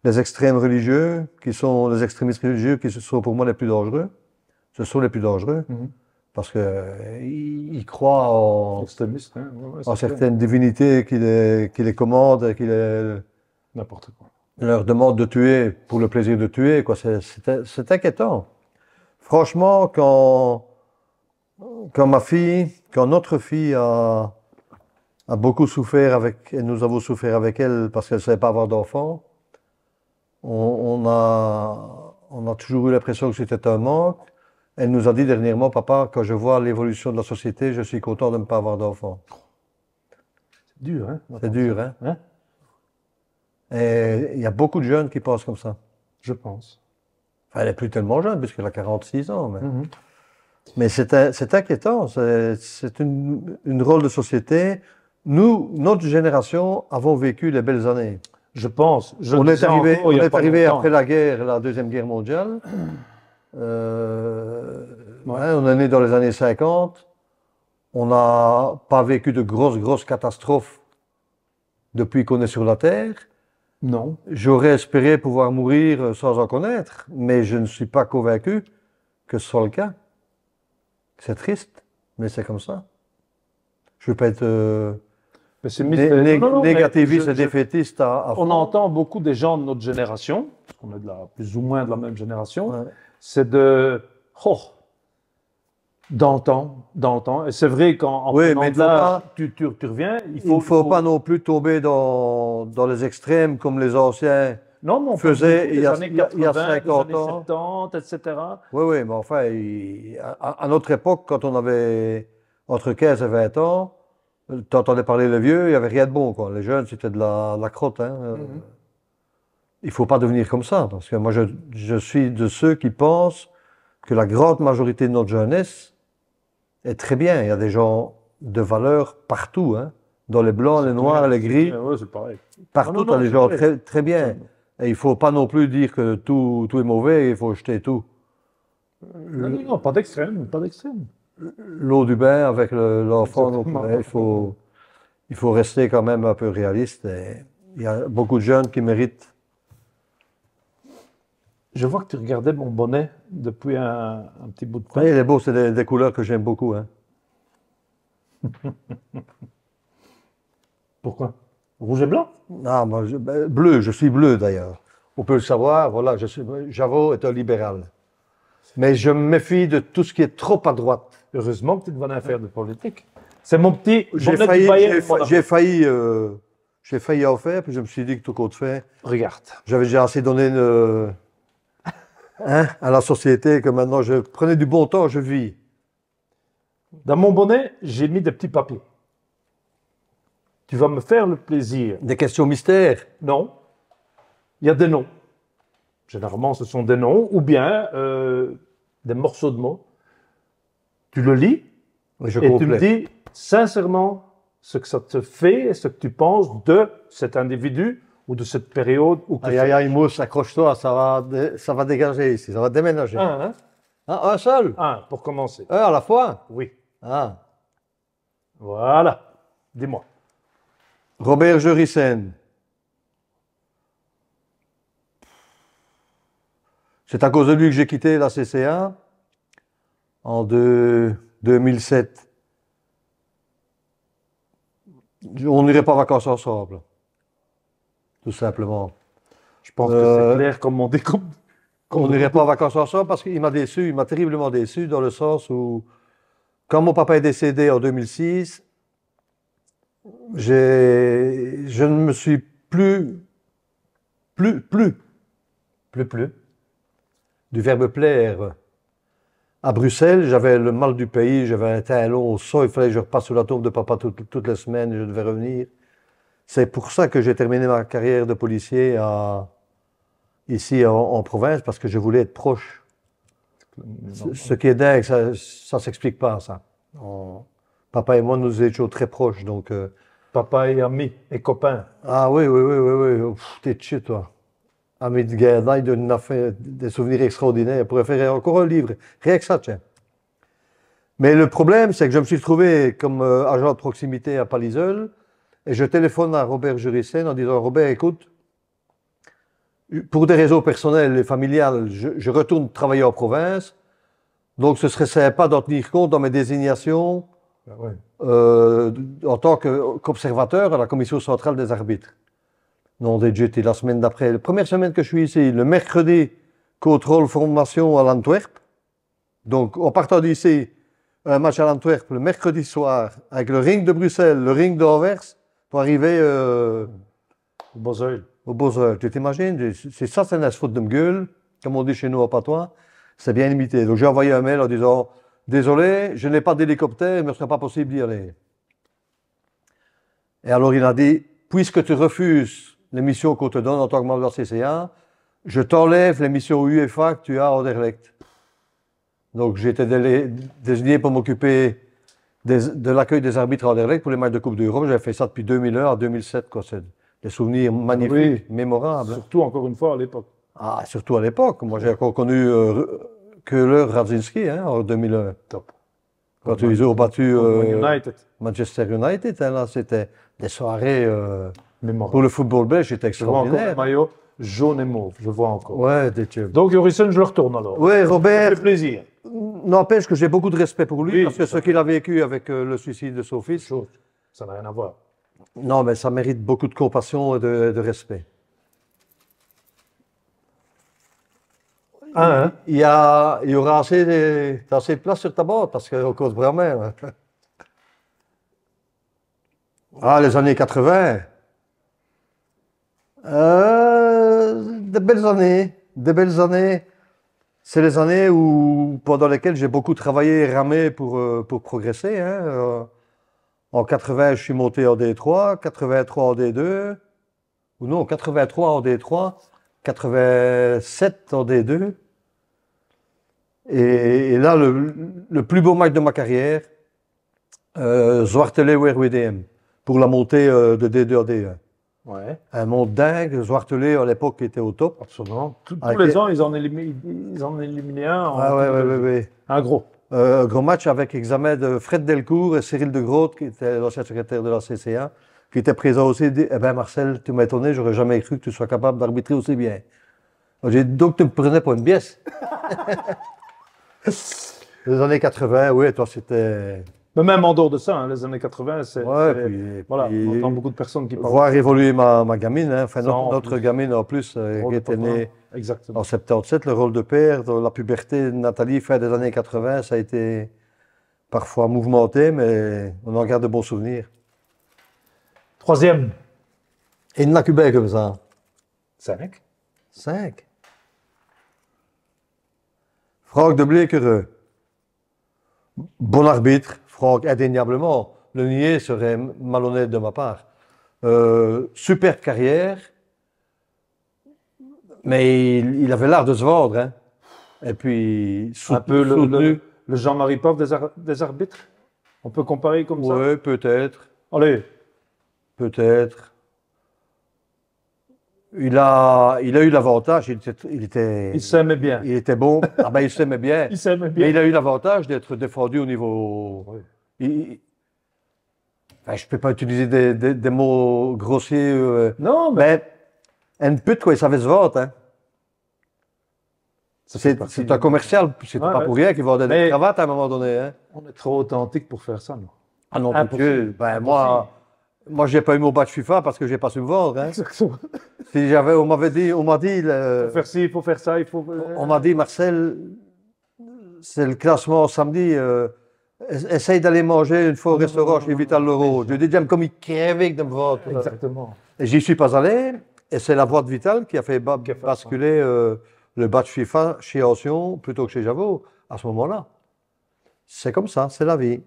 les extrêmes religieux, qui sont les extrémistes religieux qui sont pour moi les plus dangereux. Ce sont les plus dangereux. Mhm. Parce qu'ils croient en, hein, certaines divinités qui les, qui les commandent, N'importe quoi leur demande de tuer pour le plaisir de tuer, quoi. C'est inquiétant. Franchement, quand, quand ma fille, quand notre fille a, a beaucoup souffert avec, et nous avons souffert avec elle parce qu'elle ne savait pas avoir d'enfant, on, a, on a toujours eu l'impression que c'était un manque. Elle nous a dit dernièrement, papa, quand je vois l'évolution de la société, je suis content de ne pas avoir d'enfant. C'est dur, hein? C'est dur, hein? hein? Et euh, il y a beaucoup de jeunes qui pensent comme ça. Je pense. Enfin, elle n'est plus tellement jeune, puisqu'elle a 46 ans. Mais, mhm. c'est inquiétant. C'est une, rôle de société. Nous, notre génération, avons vécu les belles années. Je pense. Je on est arrivé, après la guerre, la Deuxième Guerre mondiale. Euh, on est né dans les années 50. On n'a pas vécu de grosses, grosses catastrophes depuis qu'on est sur la Terre. Non. J'aurais espéré pouvoir mourir sans en connaître, mais je ne suis pas convaincu que ce soit le cas. C'est triste, mais c'est comme ça. Je ne veux pas être négativiste et défaitiste. on entend beaucoup des gens de notre génération, parce qu'on est de la, plus ou moins de la même génération, c'est de oh, « D'antan, d'antan. C'est vrai qu'en oui, de là, tu, reviens. Il faut, faut, pas non plus tomber dans, les extrêmes comme les anciens non, on faisaient il y, a, il y a 50 ans, etc. Oui, oui, mais enfin, à, notre époque, quand on avait entre 15 et 20 ans, tu entendais parler les vieux, il n'y avait rien de bon. Les jeunes, c'était de la, crotte. Hein. Mhm. Euh, il ne faut pas devenir comme ça, parce que moi, je suis de ceux qui pensent que la grande majorité de notre jeunesse est très bien. Il y a des gens de valeur partout, hein, dans les blancs, les noirs, les gris. Ouais, pareil. Partout, tu des gens très, très bien. Et il ne faut pas non plus dire que tout, tout est mauvais il faut jeter tout. Non, non, pas d'extrême, pas d'extrême. L'eau du bain avec l'enfant, il, faut, il faut rester quand même un peu réaliste. Et il y a beaucoup de jeunes qui méritent je vois que tu regardais mon bonnet depuis un, petit bout de temps. il est beau, c'est des, couleurs que j'aime beaucoup. Hein. Pourquoi Rouge et blanc Non, moi, ben, bleu, je suis bleu d'ailleurs. On peut le savoir, voilà, je suis, est un libéral. Mais je me méfie de tout ce qui est trop à droite. Heureusement que tu te à faire de politique. C'est mon petit. J'ai failli, j'ai euh, failli, j'ai failli en faire, puis je me suis dit que tout compte fait. Regarde. J'avais déjà assez donné une. Euh, Hein, à la société que maintenant je prenais du bon temps, je vis. Dans mon bonnet, j'ai mis des petits papiers. Tu vas me faire le plaisir. Des questions mystères Non. Il y a des noms. Généralement, ce sont des noms ou bien euh, des morceaux de mots. Tu le lis et tu me dis sincèrement ce que ça te fait et ce que tu penses de cet individu ou de cette période où Aïe, aïe, aïe, mousse, accroche-toi, ça va, ça va dégager ici, ça va déménager. Hein. Un, seul Un, pour commencer. Un à la fois Oui. Ah. Voilà. Dis-moi. Robert Jurissen. C'est à cause de lui que j'ai quitté la CCA en 2007. On n'irait pas vacances ensemble tout simplement. Je pense que c'est euh, clair comme mon découpe Comme, on n'irait pas en vacances ensemble parce qu'il m'a déçu, il m'a terriblement déçu dans le sens où, quand mon papa est décédé en 2006, je ne me suis plus, plus, plus, plus, plus, du verbe plaire. À Bruxelles, j'avais le mal du pays, j'avais un teint long au sol, il fallait que je repasse sous la tombe de papa toutes les semaines, je devais revenir. C'est pour ça que j'ai terminé ma carrière de policier à, ici en, en, province, parce que je voulais être proche. Ce, qui est dingue, ça ne s'explique pas, ça. papa et moi, nous étions très proches, donc... Euh, papa et ami et copain. Ah oui, oui, oui, oui, oui. T'es toi. Ami de il a fait des souvenirs extraordinaires. Il pourrait faire encore un livre. Rien que ça, tiens. Mais le problème, c'est que je me suis trouvé comme euh, agent de proximité à Palisol et je téléphone à Robert Jurissen en disant Robert, écoute, pour des réseaux personnels et familiales, je, retourne travailler en province. Donc, ce serait sympa d'en tenir compte dans mes désignations ben euh, en tant qu'observateur à la Commission centrale des arbitres. Non, j'étais la semaine d'après, la première semaine que je suis ici, le mercredi, contrôle formation à l'Antwerp. Donc, en partant d'ici, un match à l'Antwerp le mercredi soir avec le ring de Bruxelles, le ring d'Anvers, pour arriver euh, au Beauzeuil. Au Tu t'imagines? C'est ça, c'est la faute de gueule, comme on dit chez nous pas Patois. C'est bien limité. Donc j'ai envoyé un mail en disant Désolé, je n'ai pas d'hélicoptère, mais ne sera pas possible d'y aller. Et alors il a dit Puisque tu refuses les missions qu'on te donne en tant que membre de la CCA, je t'enlève les missions UEFA que tu as en direct. Donc j'ai été désigné pour m'occuper de l'accueil des arbitres à direct pour les matchs de Coupe d'Europe. J'ai fait ça depuis 2001 à 2007. C'est des souvenirs magnifiques, mémorables. Surtout, encore une fois, à l'époque. Ah, surtout à l'époque. Moi, j'ai encore connu euh, que Köhler, Radzinski hein, en 2001. Top. Quand ils ont battu euh, United. Manchester United, hein, là, c'était des soirées euh, mémorables. pour le football belge, c'était extraordinaire. maillot jaune et mauve, je vois encore. Ouais, des Donc, Yorisson, je le retourne alors. Ouais, Robert. Ça plaisir n'empêche que j'ai beaucoup de respect pour lui, parce que ce qu'il a vécu avec euh, le suicide de son fils. Ça n'a rien à voir. Non, mais ça mérite beaucoup de compassion et de, respect. Hein? il, y aura assez de, assez place sur ta bande, parce qu'au cause vraiment. Ah, les années 80. Euh, de belles années, de belles années. C'est les années où, pendant lesquelles j'ai beaucoup travaillé et ramé pour, euh, pour progresser. Hein, euh, en 80, je suis monté en D3, 83 en D2, ou non, 83 en D3, 87 en D2. Et, et là, le, plus beau match de ma carrière, euh, Zwartele pour la montée euh, de D2 en D1. Un monde dingue. Zwartelé, à l'époque, était au top. Absolument. tous les ans, ils en, éliminaient, un. ah, ouais, ouais, ouais, Un gros. Euh, un match avec examen de Fred Delcourt et Cyril de Groot, qui était l'ancien secrétaire de la CCA, qui était présent aussi. eh ben, Marcel, tu m'as étonné, j'aurais jamais cru que tu sois capable d'arbitrer aussi bien. J'ai donc tu me prenais pour une pièce. les années 80, oui, toi, c'était. Mais même en dehors de ça, hein, les années 80, c'est. voilà, on entend beaucoup de personnes qui parlent. Voir évoluer ma, gamine, hein. enfin, notre, gamine en plus, euh, qui était née en 77, le rôle de père, de euh, la puberté de Nathalie, fin des années 80, ça a été parfois mouvementé, mais on en garde de bons souvenirs. Troisième. Et une comme ça. Cinq. Cinq. Franck de heureux. Bon arbitre indéniablement, le nier serait malhonnête de ma part. Euh, super carrière, mais il, avait l'art de se vendre. Hein. Et puis, un peu le, Jean-Marie Pop des, arbitres On peut comparer comme ça Oui, peut-être. Allez Peut-être. Il a, il a eu l'avantage, il était, il était... Il s'aimait bien. Il était bon. Ah ben, il s'aimait bien. il s'aimait bien. Mais il a eu l'avantage d'être défendu au niveau... je ne peux pas utiliser des, des, mots grossiers. Euh, non, mais... mais... Une pute, quoi, il savait se vendre, hein. C'est un commercial, c'est pas pour rien qu'il vendait des cravates à un moment donné. Hein. On est trop authentique pour faire ça, non? Ah non, pas pour que, ben, moi... Moi, j'ai pas eu mon badge FIFA parce que j'ai pas su me vendre. Hein. si j'avais, on m'avait dit, on m'a dit. Faut faire ci, il faut faire ça, il faut. Euh, on m'a dit, Marcel, c'est le classement samedi. Euh, essaye d'aller manger une fois au restaurant chez Vital Leroux. Je dit, j'aime comme il avec de me vendre. Exactement. Et j'y suis pas allé. Et c'est la voix de Vital qui a fait basculer euh, le badge FIFA chez Ancien plutôt que chez Javot à ce moment-là. C'est comme ça, c'est la vie.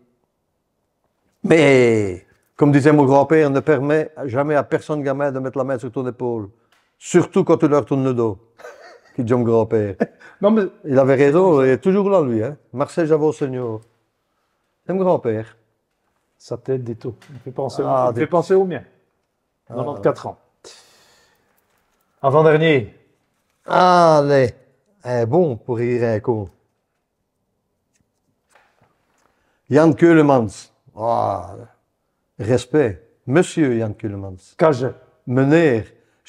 Mais comme disait mon grand-père, ne permet jamais à personne gamin de mettre la main sur ton épaule. Surtout quand tu leur tournes le dos. Qui dit mon grand-père. Il avait raison, il est toujours là, lui. Hein? Marcel Javot Seigneur. C'est mon grand-père. Sa tête des tout. Il fait penser, ah, au... Il fait penser au mien. 94 ah. ans. Avant-dernier. Allez. Un eh, bon pour rire un coup. Jan Keulemans. Ah, respect. Monsieur Yann Cullemans. Cage. Mener.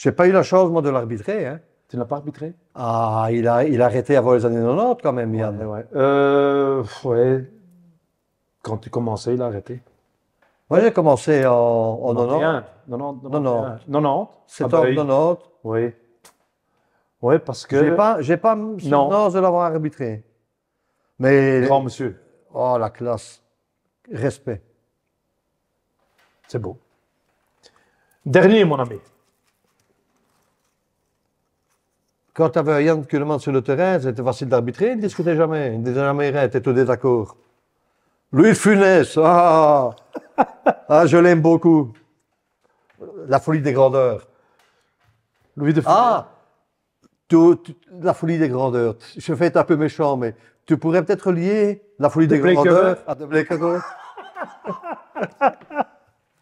n'ai pas eu la chance, moi, de l'arbitrer. Hein. Tu l'as pas arbitré Ah, il a, arrêté avant les années 90 quand même, Yann. Euh, oui. Quand tu commençais, il a arrêté. Moi, j'ai commencé en, en 90. 90. 90. C'est en 90. Oui. Oui, parce que. Je n'ai pas, j'ai pas non. de l'avoir arbitré. Mais. Grand monsieur. Oh, la classe. Respect. C'est beau. Dernier, mon ami. Quand tu avais le monde sur le terrain, c'était facile d'arbitrer, il ne discutait jamais. Il ne disait jamais rien, était au désaccord. Louis de Funès, ah, ah, ah je l'aime beaucoup. La folie des grandeurs. Louis de Funès. Ah, la folie des grandeurs. Je fais un peu méchant, mais tu pourrais peut-être lier la folie des grandeurs à de Blake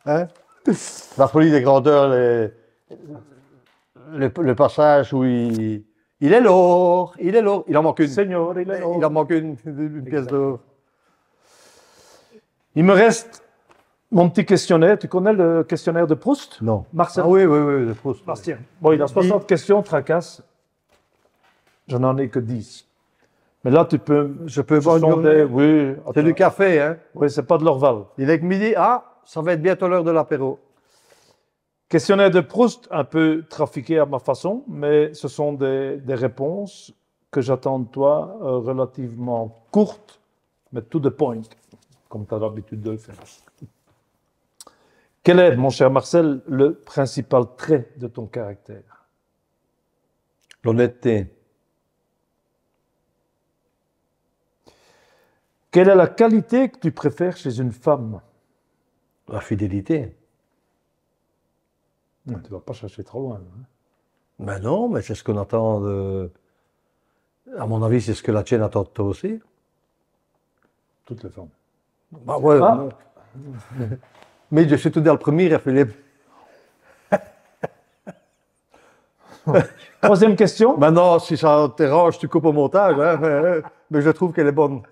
Hein? folie des grandeurs, le, le, passage où il, il est l'or, il est l'or. il en manque une. Seigneur, il en manque une, pièce d'or. Il me reste mon petit questionnaire. Tu connais le questionnaire de Proust Non. Marcel. Ah oui, oui, oui, de Proust. Bon, il a 60 questions, tracasse. Je n'en ai que 10. Mais là, tu peux. Je peux boire une Oui. C'est du café, hein Oui, c'est pas de l'Orval. Il est que midi. Ah, ça va être bientôt l'heure de l'apéro. Questionnaire de Proust, un peu trafiqué à ma façon, mais ce sont des, réponses que j'attends de toi euh, relativement courtes, mais tout de point, comme tu as l'habitude de le faire. Quel est, mon cher Marcel, le principal trait de ton caractère L'honnêteté. Quelle est la qualité que tu préfères chez une femme la fidélité. Tu ne vas pas chercher trop loin. Mais hein. ben non, mais c'est ce qu'on attend de. À mon avis, c'est ce que la chaîne attend de toi aussi. Toutes les femmes. Bah ah. mais je suis tout dans le premier, hein, Philippe. Troisième question. Maintenant, si ça dérange, tu coupes au montage. Hein. mais je trouve qu'elle est bonne.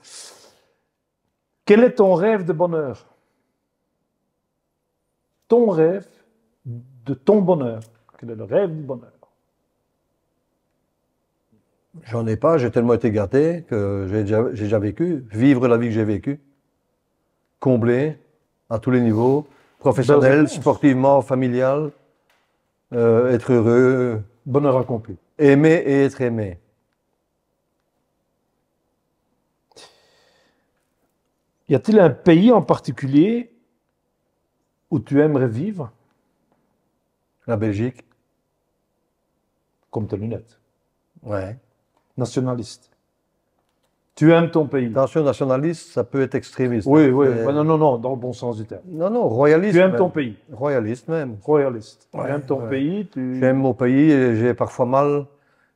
Quel est ton rêve de bonheur ton rêve de ton bonheur, quel est le rêve du bonheur J'en ai pas, j'ai tellement été gâté que j'ai déjà, vécu, vivre la vie que j'ai vécue, comblé à tous les niveaux, professionnel, sportivement, familial, euh, être heureux. Bonheur accompli. Aimer et être aimé. Y a-t-il un pays en particulier où tu aimerais vivre La Belgique. Comme tes lunettes. Ouais. Nationaliste. Tu aimes ton pays. Attention, nationaliste, ça peut être extrémiste. Oui, oui. Bah, non, non, non, dans le bon sens du terme. Non, non, royaliste. Tu aimes ton pays. Royaliste même. Royaliste. tu aimes ton pays. Tu... J'aime mon pays et j'ai parfois mal.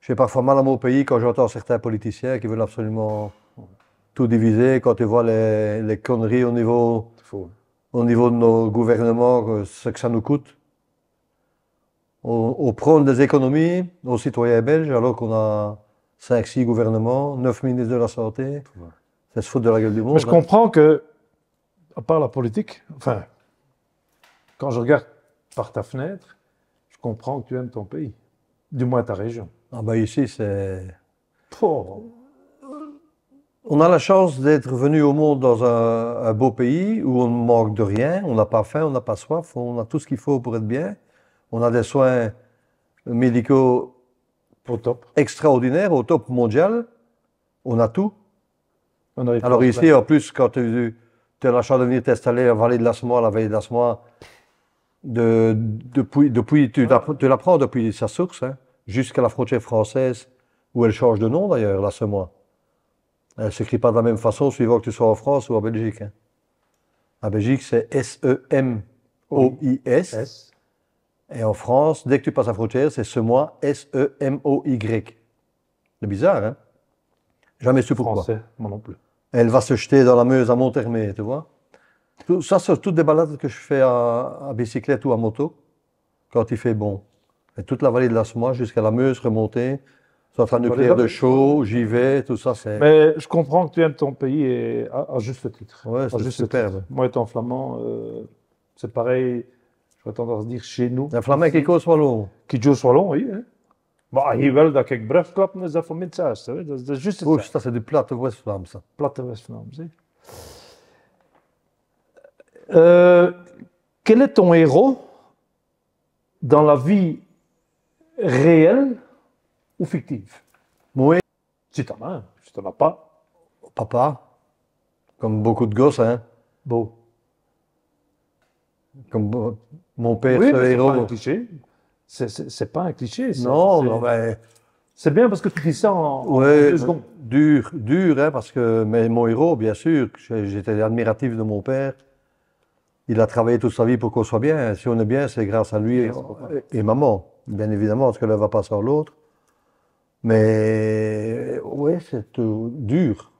J'ai parfois mal à mon pays quand j'entends certains politiciens qui veulent absolument tout diviser. Quand tu vois les, conneries au niveau au niveau de nos gouvernements euh, ce que ça nous coûte. On, prend des économies aux citoyens belges alors qu'on a 5-6 gouvernements, 9 ministres de la Santé. Ça se fout de la gueule du monde. Mais je hein. comprends que, à part la politique, enfin, quand je regarde par ta fenêtre, je comprends que tu aimes ton pays, du moins ta région. Ah ben ici, c'est. On a la chance d'être venu au monde dans un, beau pays où on ne manque de rien, on n'a pas faim, on n'a pas soif, on a tout ce qu'il faut pour être bien. On a des soins médicaux au top. extraordinaires, au top mondial. On a tout. Alors ici, en plus, quand tu as la chance de venir t'installer à la vallée de la la vallée de depuis, tu, la prends depuis sa source, hein, jusqu'à la frontière française, où elle change de nom d'ailleurs, la elle euh, ne s'écrit pas de la même façon suivant que tu sois en France ou en Belgique. Hein. En Belgique, c'est S-E-M-O-I-S. E Et en France, dès que tu passes la frontière, c'est ce mois S-E-M-O-Y. C'est bizarre, hein Jamais su pourquoi. moi non plus. Elle va se jeter dans la Meuse à Monthermé, tu vois. Tout, ça, c'est toutes des balades que je fais à, bicyclette ou à moto, quand il fait bon. Et toute la vallée de la Soie jusqu'à la Meuse remontée, Centrale nucléaire de chaud, j'y vais, tout ça, c'est... Mais je comprends que tu aimes ton pays à, juste titre. Ouais, c'est superbe. Titre. Moi, étant flamand, euh, c'est pareil, j'aurais tendance à dire chez nous. Un flamand qui au long, Qui joue long, oui. Hein. Maar bah, hier wel dat ik bref klap, is dat ça, c'est juste Dat, dat is juist ça. C'est du plat de west ça. Plat de west oui. Euh, quel est ton héros dans la vie réelle ou fictive. Oui. Tu t'en main. C'est t'en as pas. Papa, comme beaucoup de gosses, hein. Beau. Comme mon père, oui, ce héros. C'est pas un cliché. C'est pas un cliché. Non, non, mais. C'est bien parce que tu dis ça en, deux secondes. Dur, dur, hein, parce que mais mon héros, bien sûr, j'étais admiratif de mon père. Il a travaillé toute sa vie pour qu'on soit bien. Si on est bien, c'est grâce à lui et, maman, bien évidemment, parce que l'un va pas sans l'autre. Mais ouais, c'est euh, dur.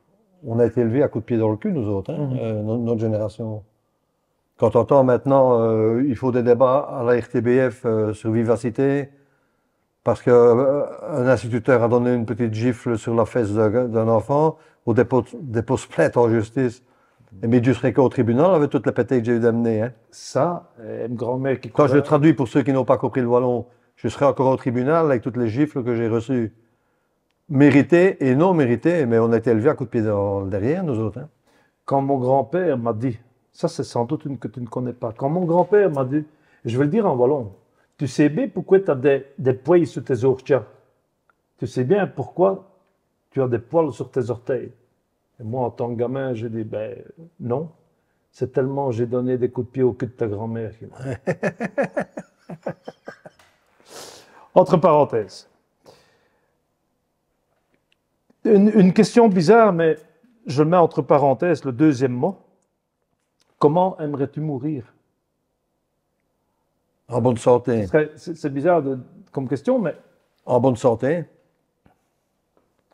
On a été élevés à coups de pied dans le cul, nous autres, hein, mhm. euh, notre, génération. Quand on entend maintenant, euh, il faut des débats à la RTBF sur vivacité, parce qu'un instituteur a donné une petite gifle sur la fesse d'un enfant, on dépose, dépose plainte en justice. Et je serai au tribunal avec toutes les pétées que j'ai eu d'amener. Hein. Ça, une grand-mère qui. Quand je traduis pour ceux qui n'ont pas compris le wallon, je serai encore au tribunal avec toutes les gifles que j'ai reçues mérité et non mérité, mais on a été élevé à coups de pied derrière, nous autres. Hein. Quand mon grand-père m'a dit, ça c'est sans doute une que tu ne connais pas, quand mon grand-père m'a dit, je vais le dire en wallon, tu sais bien pourquoi tu as des, poils sur tes orteils. Tu sais bien pourquoi tu as des poils sur tes orteils. Et moi, en tant que gamin, j'ai dit, ben non, c'est tellement j'ai donné des coups de pied au cul de ta grand-mère. Entre parenthèses. Une, question bizarre, mais je mets entre parenthèses le deuxième mot. Comment aimerais-tu mourir En bonne santé. C'est bizarre comme question, mais. En bonne santé.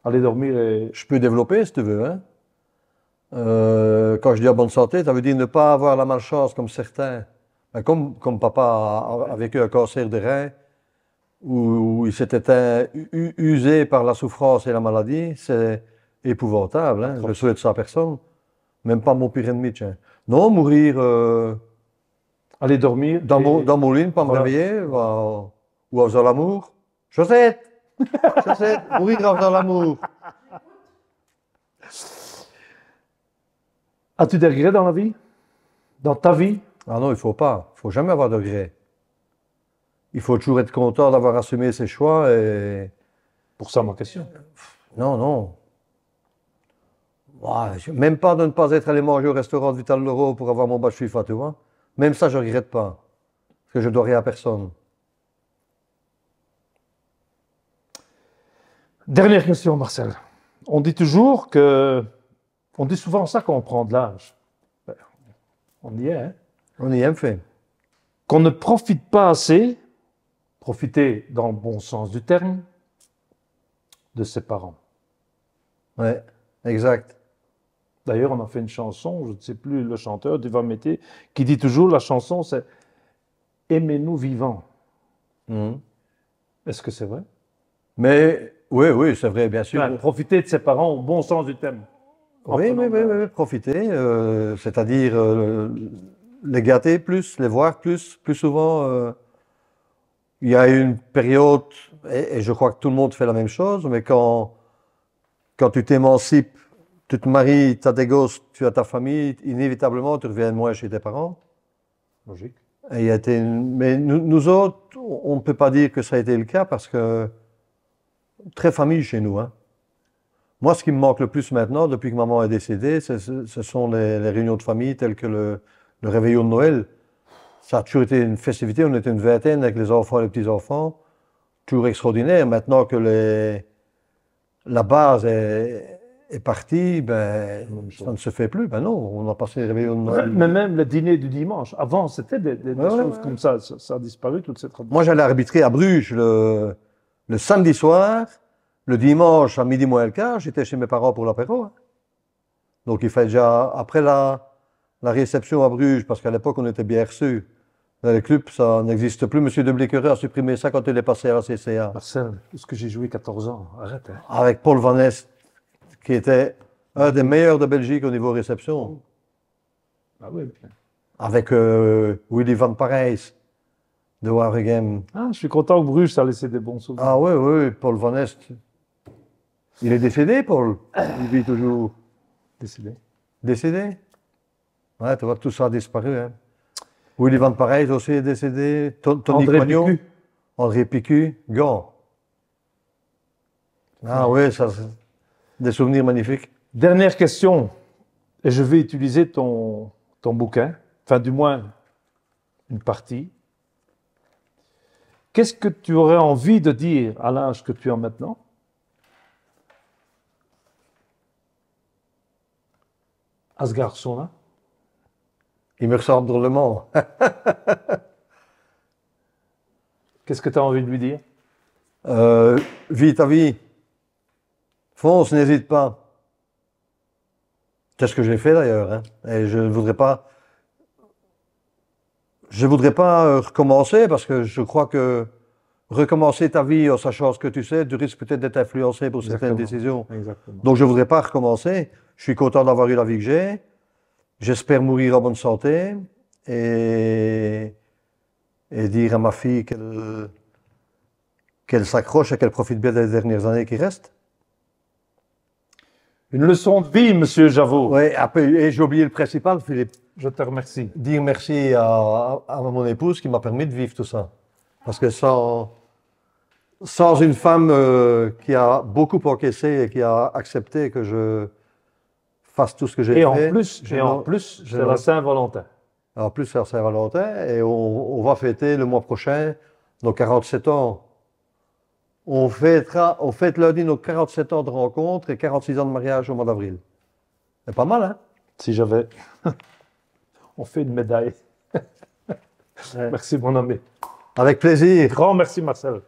Aller dormir et. Je peux développer si tu veux. Hein. Euh, quand je dis en bonne santé, ça veut dire ne pas avoir la malchance comme certains. Ben, comme, comme papa a, vécu un cancer de rein où, il s'était usé par la souffrance et la maladie, c'est épouvantable. Hein. Je ne souhaite ça à personne, même pas mon pire ennemi. Non, mourir. Euh, aller dormir. Dans, mon, dans lit, pas me ou en faisant l'amour. Josette Josette, mourir en faisant l'amour. As-tu des regrets dans la vie Dans ta vie Ah non, il ne faut pas. Il ne faut jamais avoir de regrets il faut toujours être content d'avoir assumé ses choix et. Pour ça, ma question. Non, non. même pas de ne pas être allé manger au restaurant de Vital Loro pour avoir mon badge FIFA, tu vois. Même ça, je ne regrette pas. Parce que je ne dois rien à personne. Dernière question, Marcel. On dit toujours que. On dit souvent ça quand on prend de l'âge. Ben, on y est, hein? On y est, en fait. Qu'on ne profite pas assez profiter, dans le bon sens du terme, de ses parents. Ouais, exact. D'ailleurs, on a fait une chanson, je ne sais plus le chanteur, Divan Mété, qui dit toujours la chanson, c'est Aimez-nous vivants. Mmh. Est-ce que c'est vrai Mais oui, oui, c'est vrai, bien sûr. profiter de ses parents au bon sens du terme. Oui, oui, euh, oui, profiter, euh, c'est-à-dire euh, les gâter plus, les voir plus, plus souvent il y a eu une période, et, je crois que tout le monde fait la même chose, mais quand, quand tu t'émancipes, tu te maries, tu as des gosses, tu as ta famille, inévitablement, tu reviens moins chez tes parents. Logique. il a Mais nous, autres, on ne peut pas dire que ça a été le cas parce que très famille chez nous. Hein. Moi, ce qui me manque le plus maintenant, depuis que maman est décédée, ce sont les, réunions de famille telles que le réveillon de Noël. Ça a toujours été une festivité. On était une vingtaine avec les enfants et les petits-enfants. Toujours extraordinaire. Maintenant que les, la base est, partie, ben, ça ne se fait plus. Ben non, on a passé les réveillons de Mais même le dîner du dimanche. Avant, c'était des, choses comme ça. ça. a disparu, toute cette tradition. Moi, j'allais arbitrer à Bruges le, samedi soir. Le dimanche, à midi moins le quart, j'étais chez mes parents pour l'apéro. Hein. Donc, il fallait déjà, après la, la réception à Bruges, parce qu'à l'époque, on était bien reçus, le les clubs, ça n'existe plus. Monsieur de Bliqueret a supprimé ça quand il est passé à la CCA. Marcel, ce que j'ai joué 14 ans? Arrête, hein. Avec Paul Van Est, qui était un des meilleurs de Belgique au niveau réception. Oh. Ah oui. Avec euh, Willy Van Parijs de Waregem. Ah, je suis content que Bruges a laissé des bons souvenirs. Ah oui, oui, Paul Van Est. Il est décédé, Paul. Il vit toujours. Décédé. Décédé. Ouais, tu vois, tout ça a disparu. Hein. Willy Van Parijs aussi est décédé. Tony André Picu. André Picu, Gant. Ah oui, ça, des souvenirs magnifiques. Dernière question. et Je vais utiliser ton, ton bouquin, enfin du moins une partie. Qu'est-ce que tu aurais envie de dire à l'âge que tu as maintenant à ce garçon-là il me ressemble drôlement. Qu'est-ce que tu as envie de lui dire euh, Vie ta vie. Fonce, n'hésite pas. C'est ce que j'ai fait d'ailleurs. Hein. Et je ne voudrais pas. Je voudrais pas euh, recommencer parce que je crois que recommencer ta vie en sachant ce que tu sais, tu risques peut-être d'être influencé pour certaines décisions. Donc je voudrais pas recommencer. Je suis content d'avoir eu la vie que j'ai. J'espère mourir en bonne santé et, et dire à ma fille qu'elle s'accroche et qu'elle profite bien des dernières années qui restent. Une leçon de vie, Monsieur j'avoue. Oui, et j'ai oublié le principal, Philippe. Je te remercie. Dire merci à, mon épouse qui m'a permis de vivre tout ça. Parce que sans, sans une femme euh, qui a beaucoup encaissé et qui a accepté que je, fasse tout ce que j'ai fait. Et en plus, je en plus c'est la Saint-Valentin. En plus, c'est la Saint-Valentin. Et on, va fêter le mois prochain nos 47 ans. On, fêtera, on fête lundi nos 47 ans de rencontre et 46 ans de mariage au mois d'avril. C'est pas mal, hein Si j'avais. on fait une médaille. Merci, mon ami. Avec plaisir. Grand merci, Marcel.